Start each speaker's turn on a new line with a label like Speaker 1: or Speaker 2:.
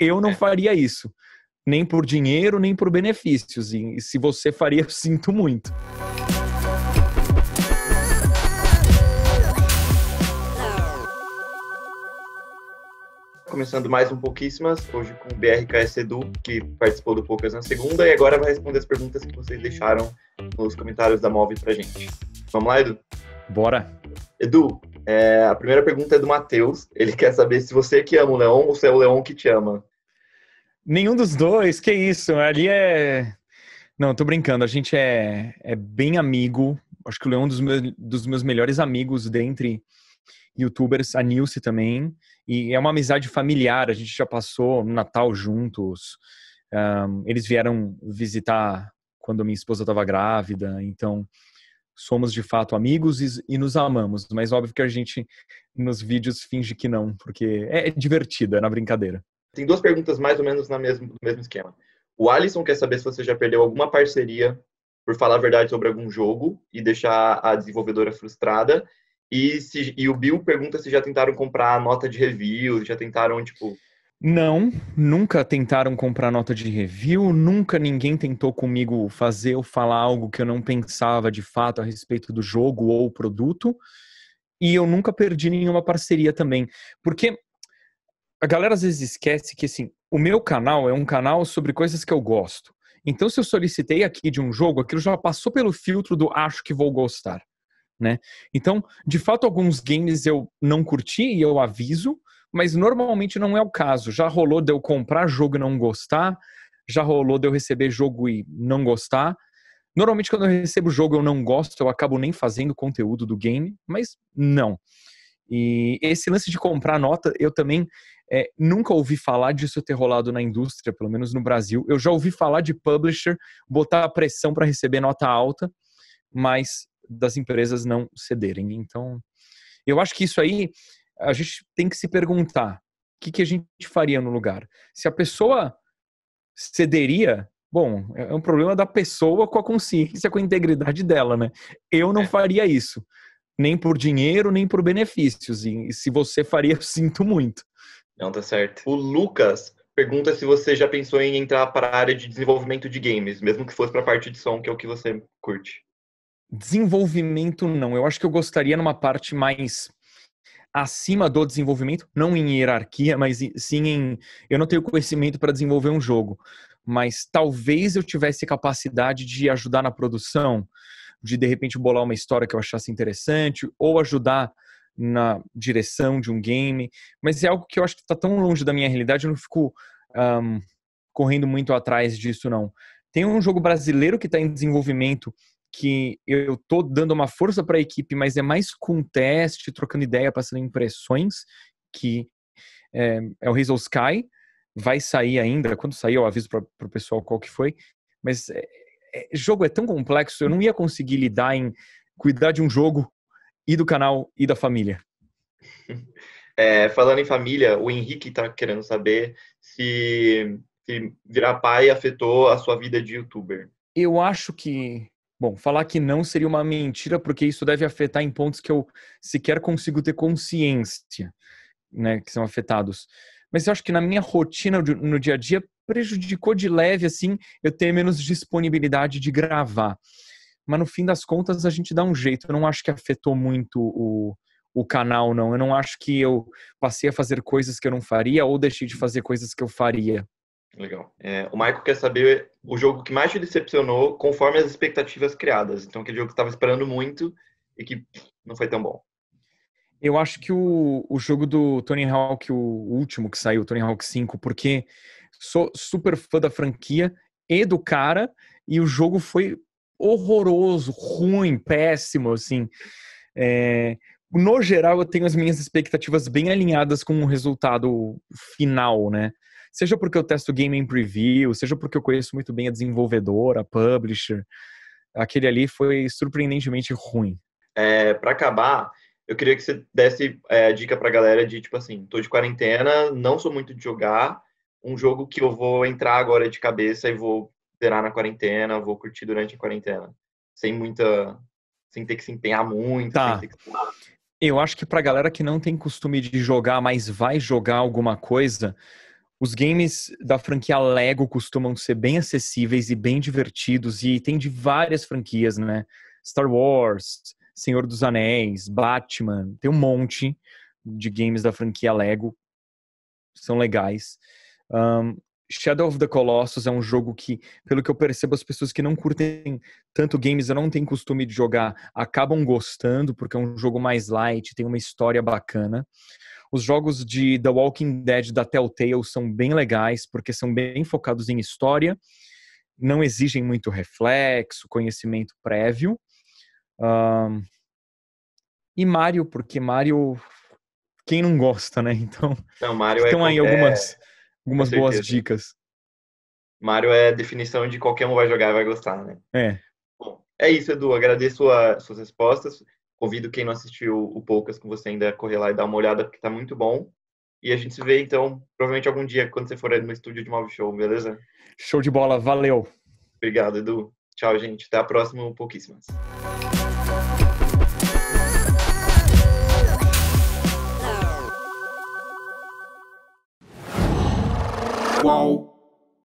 Speaker 1: Eu não é. faria isso, nem por dinheiro, nem por benefícios. E se você faria, eu sinto muito.
Speaker 2: começando mais um Pouquíssimas, hoje com o BRKS Edu, que participou do Poucas na segunda, e agora vai responder as perguntas que vocês deixaram nos comentários da Move pra gente. Vamos lá, Edu? Bora! Edu, é, a primeira pergunta é do Matheus. Ele quer saber se você que ama o Leon ou se é o Leon que te ama.
Speaker 1: Nenhum dos dois, que isso? Ali é. Não, tô brincando, a gente é, é bem amigo. Acho que o Leão é um dos meus, dos meus melhores amigos dentre youtubers, a Nilce também. E é uma amizade familiar, a gente já passou Natal juntos. Um, eles vieram visitar quando minha esposa estava grávida, então somos de fato amigos e, e, nos amamos, mas óbvio que a gente nos vídeos finge que não, porque é, é divertido, é na brincadeira. Tem duas
Speaker 2: perguntas mais ou menos no mesmo, no mesmo esquema. O Alisson quer saber se você já perdeu alguma parceria por falar a verdade sobre algum jogo e deixar a desenvolvedora frustrada. E, se, e o Bill pergunta se já tentaram comprar nota de review, já tentaram, tipo.
Speaker 1: Não, nunca tentaram comprar nota de review, nunca ninguém tentou comigo fazer ou falar algo que eu não pensava de fato a respeito do jogo ou produto. E eu nunca perdi nenhuma parceria também. Porque a galera às vezes esquece que assim, o meu canal é um canal sobre coisas que eu gosto. Então, se eu solicitei aqui de um jogo, aquilo já passou pelo filtro do acho que vou gostar. Né? Então, de fato, alguns games eu não curti e eu aviso, mas normalmente não é o caso. Já rolou de eu comprar jogo e não gostar, já rolou de eu receber jogo e não gostar. Normalmente, quando eu recebo jogo eu não gosto, eu acabo nem fazendo conteúdo do game, mas não. E esse lance de comprar nota, eu também é, nunca ouvi falar disso ter rolado na indústria, pelo menos no Brasil. Eu já ouvi falar de publisher botar a pressão para receber nota alta, mas das empresas não cederem. Então, eu acho que isso aí a gente tem que se perguntar: o que, que a gente faria no lugar? Se a pessoa cederia, bom, é, é um problema da pessoa com a consciência, com a integridade dela, né? Eu não é. faria isso nem por dinheiro, nem por benefícios. E se você faria, eu sinto muito. Não, tá certo. O Lucas
Speaker 2: pergunta se você já pensou em entrar para a área de desenvolvimento de games, mesmo que fosse para a parte de som, que é o que você curte.
Speaker 1: Desenvolvimento não. Eu acho que eu gostaria numa parte mais acima do desenvolvimento, não em hierarquia, mas sim em eu não tenho conhecimento para desenvolver um jogo, mas talvez eu tivesse capacidade de ajudar na produção de de repente bolar uma história que eu achasse interessante, ou ajudar na direção de um game, mas é algo que eu acho que está tão longe da minha realidade, eu não fico um, correndo muito atrás disso, não. Tem um jogo brasileiro que está em desenvolvimento que eu tô dando uma força para a equipe, mas é mais com teste, trocando ideia, passando impressões, que é, é o Hazel Sky. Vai sair ainda, quando sair eu aviso para o pessoal qual que foi, mas é, é, jogo é tão complexo, eu não ia conseguir lidar em cuidar de um jogo e do canal e da família.
Speaker 2: É, falando em família, o Henrique está querendo saber se, se virar pai afetou a sua vida de youtuber.
Speaker 1: Eu acho que Bom, falar que não seria uma mentira, porque isso deve afetar em pontos que eu sequer consigo ter consciência, né, que são afetados. Mas eu acho que na minha rotina, no dia a dia, prejudicou de leve, assim, eu ter menos disponibilidade de gravar. Mas no fim das contas, a gente dá um jeito. Eu não acho que afetou muito o, o canal, não. Eu não acho que eu passei a fazer coisas que eu não faria ou deixei de fazer coisas que eu faria.
Speaker 2: Legal. É, o Michael quer saber o jogo que mais te decepcionou conforme as expectativas criadas. Então, aquele jogo que estava esperando muito e que não foi tão bom.
Speaker 1: Eu acho que o, o jogo do Tony Hawk, o último que saiu, Tony Hawk 5, porque Sou super fã da franquia e do cara, e o jogo foi horroroso, ruim, péssimo, assim. É, no geral, eu tenho as minhas expectativas bem alinhadas com o resultado final, né? Seja porque eu testo game em preview, seja porque eu conheço muito bem a desenvolvedora, a publisher. Aquele ali foi surpreendentemente ruim.
Speaker 2: É, para acabar, eu queria que você desse é, dica pra galera de, tipo assim, tô de quarentena, não sou muito de jogar, um jogo que eu vou entrar agora de cabeça e vou zerar na quarentena, vou curtir durante a quarentena. Sem muita. Sem ter que se empenhar muito. Tá.
Speaker 1: Que... Eu acho que pra galera que não tem costume de jogar, mas vai jogar alguma coisa, os games da franquia Lego costumam ser bem acessíveis e bem divertidos, e tem de várias franquias, né? Star Wars, Senhor dos Anéis, Batman, tem um monte de games da franquia Lego. São legais. Um, Shadow of the Colossus é um jogo que, pelo que eu percebo, as pessoas que não curtem tanto games, não têm costume de jogar, acabam gostando, porque é um jogo mais light, tem uma história bacana. Os jogos de The Walking Dead da Telltale são bem legais, porque são bem focados em história, não exigem muito reflexo, conhecimento prévio. Um, e Mario, porque Mario. Quem não gosta, né? Então. Não, Mario é estão é, aí algumas. É algumas boas dicas.
Speaker 2: Mario é definição de qualquer um vai jogar e vai gostar, né? É. Bom, é isso, Edu. Agradeço suas respostas. Convido quem não assistiu o Poucas com você ainda a correr lá e dar uma olhada, porque tá muito bom. E a gente se vê, então, provavelmente algum dia, quando você for no estúdio de Mob Show, beleza?
Speaker 1: Show de bola, valeu!
Speaker 2: Obrigado, Edu. Tchau, gente. Até a próxima, pouquíssimas.
Speaker 1: Whoa.